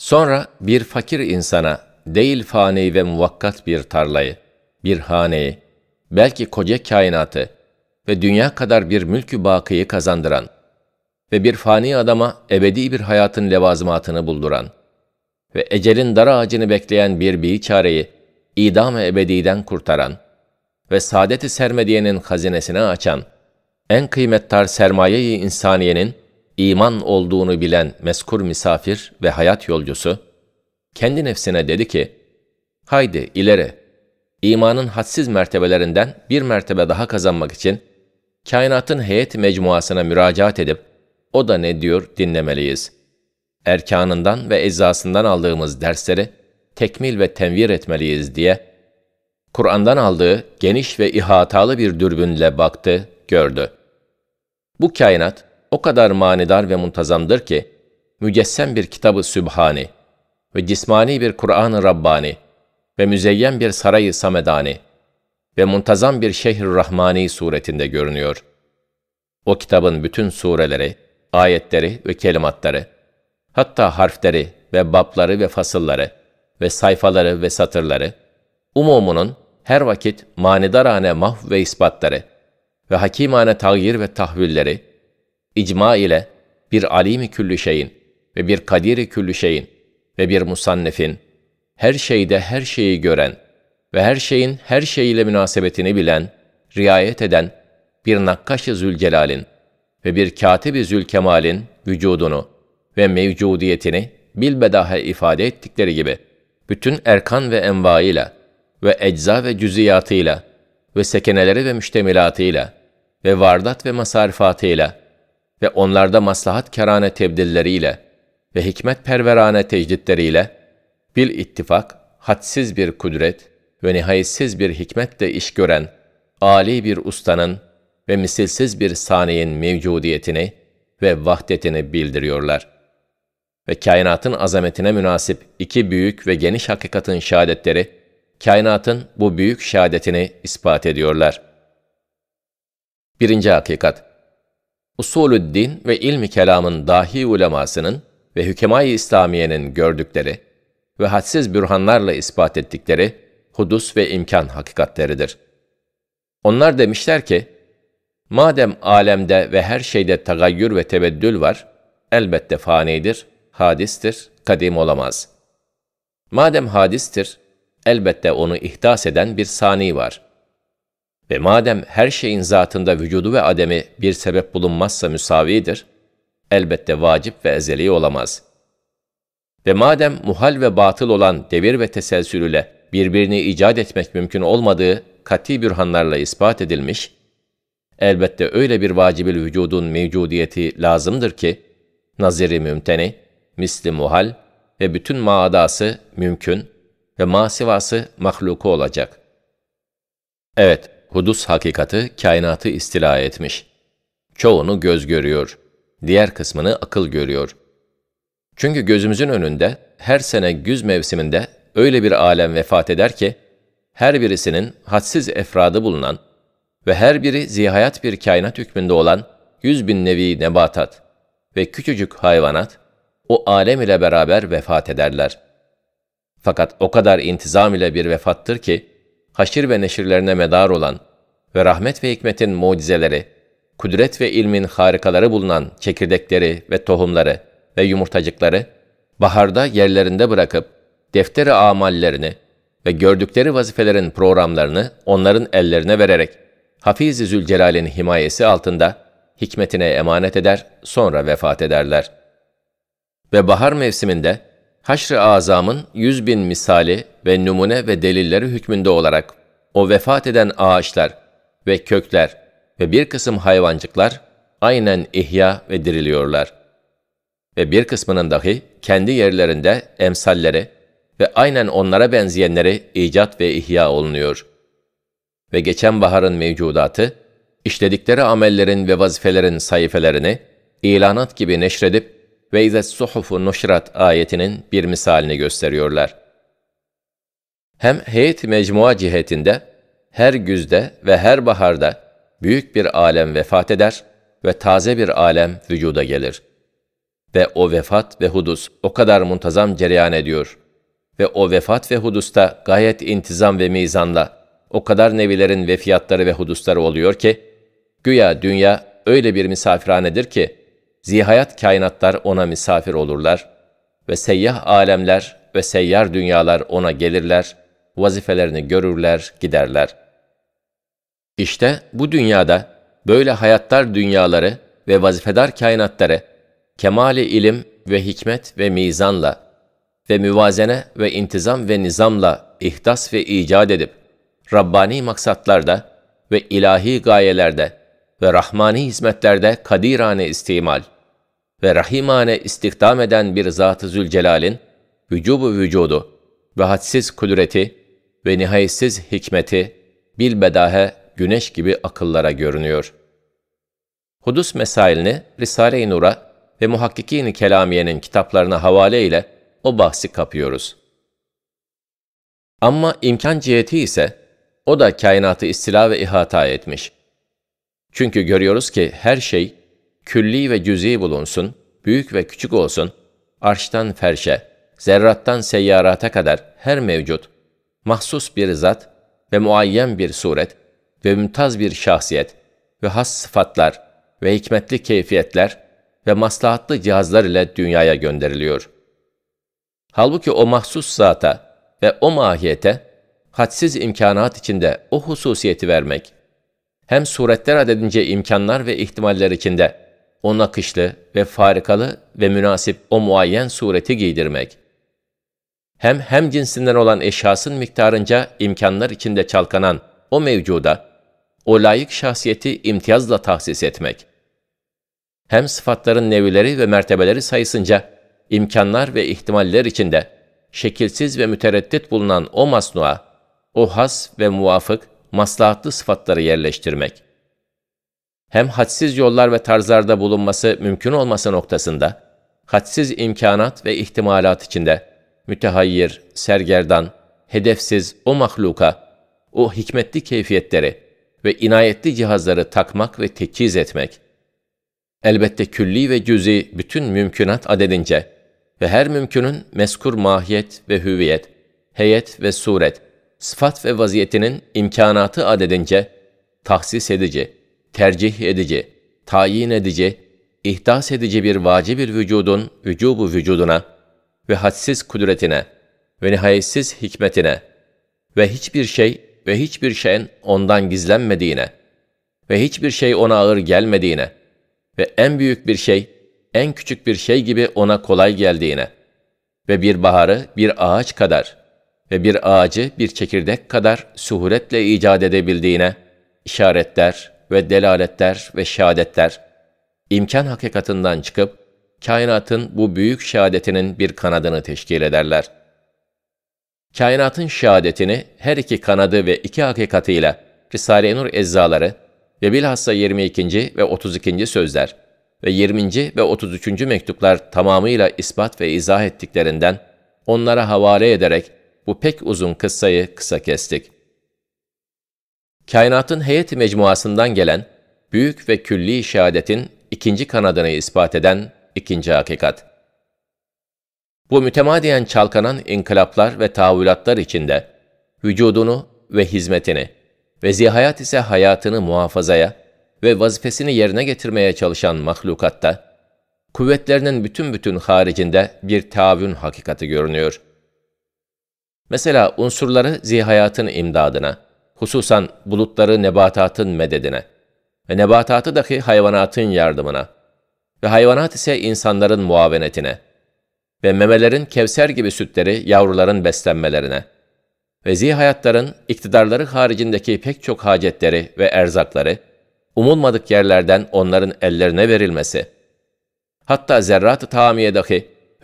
Sonra bir fakir insana değil fani ve muvakkat bir tarlayı, bir haneyi, belki koca kainatı ve dünya kadar bir mülkü bakıyı kazandıran ve bir fani adama ebedi bir hayatın levazımatını bulduran ve ecelin dar ağacını bekleyen bir biçareyi idam-ı ebediden kurtaran ve saadeti sermediyenin hazinesine açan en kıymettar sermayeyi insaniyenin iman olduğunu bilen meskur misafir ve hayat yolcusu, kendi nefsine dedi ki, haydi ileri, imanın hadsiz mertebelerinden bir mertebe daha kazanmak için, kainatın heyet mecmuasına müracaat edip, o da ne diyor dinlemeliyiz. Erkanından ve eczasından aldığımız dersleri, tekmil ve tenvir etmeliyiz diye, Kur'an'dan aldığı geniş ve ihatalı bir dürbünle baktı, gördü. Bu kainat, o kadar manidar ve muntazamdır ki, mücessem bir kitabı sübhani ve cismani bir Kur'an-ı Rabbani ve müzeyyen bir sarayı samedani ve muntazam bir şehir rahmani suretinde görünüyor. O kitabın bütün sureleri, ayetleri ve kelimatları, hatta harfleri ve babları ve fasılları ve sayfaları ve satırları, umumunun her vakit manidarane mahv ve ispatları ve hakimane tağyir ve tahvilleri, icma ile bir alimi küllü şeyin ve bir kadiri küllü şeyin ve bir musannefin her şeyde her şeyi gören ve her şeyin her şeyiyle münasebetini bilen, riayet eden bir nakkaş-ı Zülcelal'in ve bir katib-i Zülkemal'in vücudunu ve mevcudiyetini bilbedaha ifade ettikleri gibi bütün erkan ve envaıyla ve ecza ve cüziyatıyla ve sekeneleri ve müştemilatıyla ve vardat ve masarifatıyla ve onlarda maslahat kerane tebdilleriyle ve hikmet perverane tecditleriyle bil ittifak hadsiz bir kudret ve nihayetsiz bir hikmetle iş gören ali bir ustanın ve misilsiz bir saniyin mevcudiyetini ve vahdetini bildiriyorlar. Ve kainatın azametine münasip iki büyük ve geniş hakikatin şehadetleri, kainatın bu büyük şehadetini ispat ediyorlar. Birinci hakikat, usulü din ve ilmi kelamın dahi ulemasının ve hükemay İslamiye'nin gördükleri ve hadsiz bürhanlarla ispat ettikleri hudus ve imkan hakikatleridir. Onlar demişler ki, madem alemde ve her şeyde tagayyür ve tebeddül var, elbette fanidir, hadistir, kadim olamaz. Madem hadistir, elbette onu ihdas eden bir sani var. Ve madem her şeyin zatında vücudu ve ademi bir sebep bulunmazsa müsavidir, elbette vacip ve ezeli olamaz. Ve madem muhal ve batıl olan devir ve teselsül ile birbirini icat etmek mümkün olmadığı kati bürhanlarla ispat edilmiş, elbette öyle bir vacibil vücudun mevcudiyeti lazımdır ki, naziri mümteni, misli muhal ve bütün maadası mümkün ve masivası mahluku olacak. Evet, hudus hakikati kainatı istila etmiş. Çoğunu göz görüyor, diğer kısmını akıl görüyor. Çünkü gözümüzün önünde her sene güz mevsiminde öyle bir alem vefat eder ki, her birisinin hadsiz efradı bulunan ve her biri zihayat bir kainat hükmünde olan yüz bin nevi nebatat ve küçücük hayvanat, o alem ile beraber vefat ederler. Fakat o kadar intizam ile bir vefattır ki, haşir ve neşirlerine medar olan ve rahmet ve hikmetin mucizeleri, kudret ve ilmin harikaları bulunan çekirdekleri ve tohumları ve yumurtacıkları, baharda yerlerinde bırakıp defteri amallerini ve gördükleri vazifelerin programlarını onların ellerine vererek Hafiz-i Zülcelal'in himayesi altında hikmetine emanet eder, sonra vefat ederler. Ve bahar mevsiminde haşr-ı azamın yüz bin misali ve numune ve delilleri hükmünde olarak o vefat eden ağaçlar ve kökler ve bir kısım hayvancıklar aynen ihya ve diriliyorlar. Ve bir kısmının dahi kendi yerlerinde emsalleri ve aynen onlara benzeyenleri icat ve ihya olunuyor. Ve geçen baharın mevcudatı, işledikleri amellerin ve vazifelerin sayfelerini ilanat gibi neşredip ve izet suhufu nuşrat ayetinin bir misalini gösteriyorlar hem heyet mecmua cihetinde her güzde ve her baharda büyük bir alem vefat eder ve taze bir alem vücuda gelir. Ve o vefat ve hudus o kadar muntazam cereyan ediyor. Ve o vefat ve hudusta gayet intizam ve mizanla o kadar nevilerin vefiyatları ve hudusları oluyor ki, güya dünya öyle bir misafirhanedir ki, zihayat kainatlar ona misafir olurlar ve seyyah alemler ve seyyar dünyalar ona gelirler vazifelerini görürler, giderler. İşte bu dünyada böyle hayatlar dünyaları ve vazifedar kainatları kemali ilim ve hikmet ve mizanla ve müvazene ve intizam ve nizamla ihdas ve icat edip Rabbani maksatlarda ve ilahi gayelerde ve rahmani hizmetlerde kadirane istimal ve rahimane istihdam eden bir Zat-ı Zülcelal'in vücubu vücudu ve hadsiz kudreti ve nihayetsiz hikmeti bilbedahe güneş gibi akıllara görünüyor. Hudus mesailini Risale-i Nur'a ve muhakkikin Kelamiye'nin kitaplarına havale ile o bahsi kapıyoruz. Ama imkan ciheti ise o da kainatı istila ve ihata etmiş. Çünkü görüyoruz ki her şey külli ve cüz'i bulunsun, büyük ve küçük olsun, arştan ferşe, zerrattan seyyarata kadar her mevcut, mahsus bir zat ve muayyen bir suret ve mümtaz bir şahsiyet ve has sıfatlar ve hikmetli keyfiyetler ve maslahatlı cihazlar ile dünyaya gönderiliyor. Halbuki o mahsus zata ve o mahiyete hadsiz imkanat içinde o hususiyeti vermek, hem suretler adedince imkanlar ve ihtimaller içinde o nakışlı ve farikalı ve münasip o muayyen sureti giydirmek hem hem cinsinden olan eşyasın miktarınca imkanlar içinde çalkanan o mevcuda, o layık şahsiyeti imtiyazla tahsis etmek, hem sıfatların nevileri ve mertebeleri sayısınca, imkanlar ve ihtimaller içinde, şekilsiz ve mütereddit bulunan o masnua, o has ve muvafık, maslahatlı sıfatları yerleştirmek. Hem hadsiz yollar ve tarzlarda bulunması mümkün olması noktasında, hadsiz imkanat ve ihtimalat içinde, mütehayyir, sergerdan, hedefsiz o mahluka, o hikmetli keyfiyetleri ve inayetli cihazları takmak ve tekiz etmek, elbette külli ve cüzi bütün mümkünat adedince ve her mümkünün meskur mahiyet ve hüviyet, heyet ve suret, sıfat ve vaziyetinin imkanatı adedince tahsis edici, tercih edici, tayin edici, ihdas edici bir vacibir vücudun vücubu vücuduna, ve hadsiz kudretine ve nihayetsiz hikmetine ve hiçbir şey ve hiçbir şeyin ondan gizlenmediğine ve hiçbir şey ona ağır gelmediğine ve en büyük bir şey, en küçük bir şey gibi ona kolay geldiğine ve bir baharı bir ağaç kadar ve bir ağacı bir çekirdek kadar suhuletle icat edebildiğine işaretler ve delaletler ve şehadetler imkan hakikatinden çıkıp kainatın bu büyük şehadetinin bir kanadını teşkil ederler. Kainatın şehadetini her iki kanadı ve iki hakikatıyla Risale-i Nur eczaları ve bilhassa 22. ve 32. sözler ve 20. ve 33. mektuplar tamamıyla ispat ve izah ettiklerinden onlara havale ederek bu pek uzun kıssayı kısa kestik. Kainatın heyet mecmuasından gelen büyük ve külli şehadetin ikinci kanadını ispat eden İkinci hakikat. Bu mütemadiyen çalkanan inkılaplar ve tahayyülatlar içinde vücudunu ve hizmetini ve zihayat ise hayatını muhafazaya ve vazifesini yerine getirmeye çalışan mahlukatta, kuvvetlerinin bütün bütün haricinde bir taavün hakikati görünüyor. Mesela unsurları zihayatın imdadına, hususan bulutları nebatatın mededine ve nebatatı dahi hayvanatın yardımına, ve hayvanat ise insanların muavenetine ve memelerin kevser gibi sütleri yavruların beslenmelerine ve zihayatların iktidarları haricindeki pek çok hacetleri ve erzakları, umulmadık yerlerden onların ellerine verilmesi, hatta zerrat-ı tamiye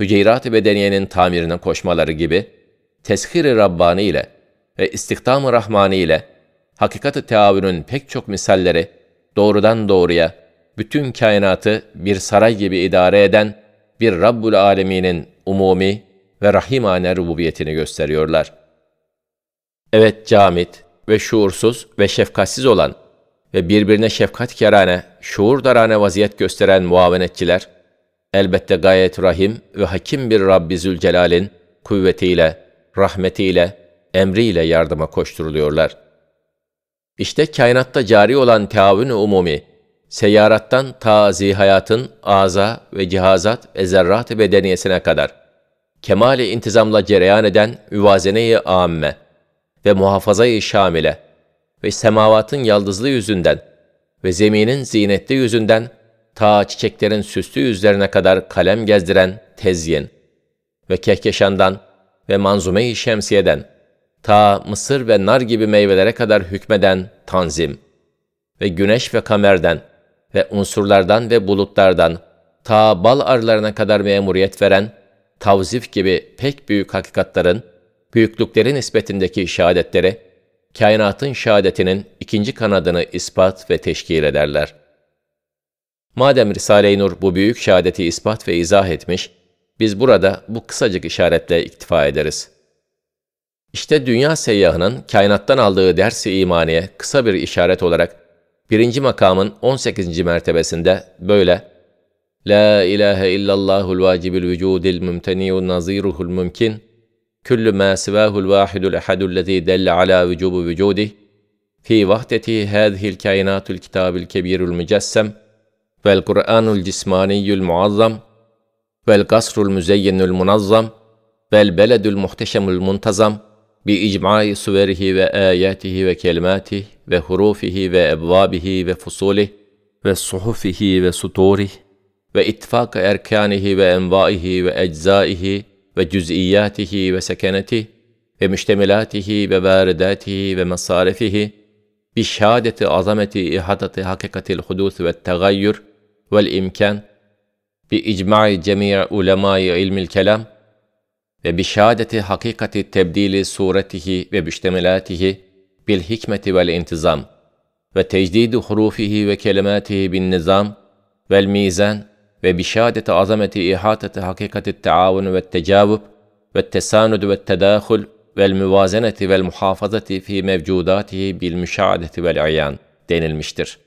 hüceyrat-ı bedeniyenin tamirine koşmaları gibi, teshir-i Rabbani ile ve istihdam-ı Rahmani ile hakikat-ı teavünün pek çok misalleri doğrudan doğruya bütün kainatı bir saray gibi idare eden bir Rabbul Alemin'in umumi ve rahimane rububiyetini gösteriyorlar. Evet camit ve şuursuz ve şefkatsiz olan ve birbirine şefkat şuur darane vaziyet gösteren muavenetçiler, elbette gayet rahim ve hakim bir Rabbi Zülcelal'in kuvvetiyle, rahmetiyle, emriyle yardıma koşturuluyorlar. İşte kainatta cari olan teavün-ü umumi, seyarattan tazi hayatın aza ve cihazat ve zerrat bedeniyesine kadar kemale intizamla cereyan eden müvazene-i âmme ve muhafaza-i şamile ve semavatın yaldızlı yüzünden ve zeminin zinetli yüzünden ta çiçeklerin süslü yüzlerine kadar kalem gezdiren tezyin ve kehkeşandan ve manzume-i şemsiyeden ta mısır ve nar gibi meyvelere kadar hükmeden tanzim ve güneş ve kamerden ve unsurlardan ve bulutlardan ta bal arılarına kadar memuriyet veren tavzif gibi pek büyük hakikatların, büyüklüklerin nispetindeki şehadetleri, kainatın şehadetinin ikinci kanadını ispat ve teşkil ederler. Madem Risale-i Nur bu büyük şehadeti ispat ve izah etmiş, biz burada bu kısacık işaretle iktifa ederiz. İşte dünya seyyahının kainattan aldığı dersi imaniye kısa bir işaret olarak birinci makamın 18. mertebesinde böyle La ilahe illallahul vacibül vücudil mümteniyun naziruhul mümkin küllü mâ sivâhul vâhidul ehadullezî delle alâ vücubu vücudih fi vahdeti hâzihil kainatul kitâbil kebîrül mücessem vel Kur'anul cismaniyyül muazzam vel kasrul müzeyyinül munazzam vel beledül muhteşemül muntazam باجماع صوره واياته وكلماته وحروفه وابوابه وفصوله وصحفه وسطوره واتفاق اركانه وانوائه واجزائه وجزئياته وسكنته ومشتملاته وبارداته ومصارفه بشهاده عظمه احاطه حقيقه الحدوث والتغير والامكان باجماع جميع علماء علم الكلام بشهادة حقيقة تبديل صورته ومشتملاته بالحكمة والانتظام وتجديد حروفه وكلماته بالنظام والميزان وبشهادة عظمة إحاطة حقيقة التعاون والتجاوب والتساند والتداخل والموازنة والمحافظة في مevcudaته بالمشاعدة والعيان denilmiştir.